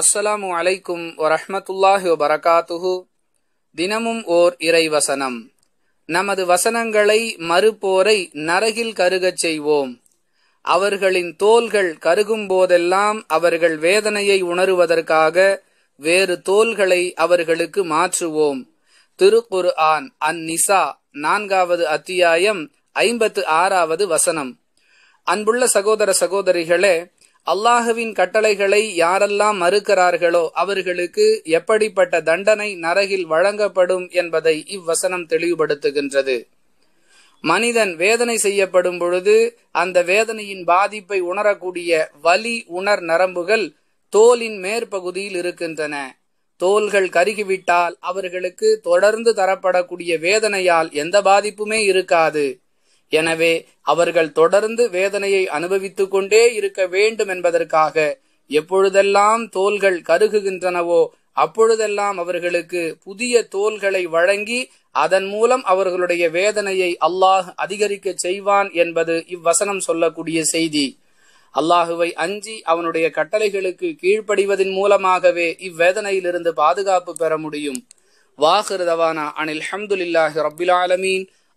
அஸ்ஸலாமு அலைக்கும் வரஹமத்துல்லாஹி வபரகாத்துஹு தினமும் ஓர் இறை வசனம் நமது வசனங்களை மறுப்போரை நரகில் கருகச் செய்வோம் அவர்களின் தோள்கள் கருகும் போதெல்லாம் அவர்கள் வேதனையை உணருவதற்காக வேறு தோள்களை அவர்களுக்கு மாற்றுவோம் திருக்குர் ஆன் அந்நிசா நான்காவது அத்தியாயம் ஐம்பத்து ஆறாவது வசனம் அன்புள்ள சகோதர சகோதரிகளே அல்லாஹுவின் கட்டளைகளை யாரெல்லாம் மறுக்கிறார்களோ அவர்களுக்கு எப்படிப்பட்ட தண்டனை நரகில் வழங்கப்படும் என்பதை இவ்வசனம் தெளிவுபடுத்துகின்றது மனிதன் வேதனை செய்யப்படும் பொழுது அந்த வேதனையின் பாதிப்பை உணரக்கூடிய வலி உணர் நரம்புகள் தோலின் மேற்பகுதியில் இருக்கின்றன தோல்கள் கருகிவிட்டால் அவர்களுக்கு தொடர்ந்து தரப்படக்கூடிய வேதனையால் எந்த பாதிப்புமே இருக்காது எனவே அவர்கள் தொடர்ந்து வேதனையை அனுபவித்துக் கொண்டே இருக்க வேண்டும் என்பதற்காக எப்பொழுதெல்லாம் தோள்கள் கருகுகின்றனவோ அப்பொழுதெல்லாம் அவர்களுக்கு புதிய தோள்களை வழங்கி அதன் மூலம் அவர்களுடைய வேதனையை அல்லாஹ் அதிகரிக்க செய்வான் என்பது இவ்வசனம் சொல்லக்கூடிய செய்தி அல்லாஹுவை அஞ்சி அவனுடைய கட்டளைகளுக்கு கீழ்ப்படிவதன் மூலமாகவே இவ்வேதனையிலிருந்து பாதுகாப்பு பெற முடியும் வாஹிருதவானா அனில் ஹம்துல்லாஹி ரபில்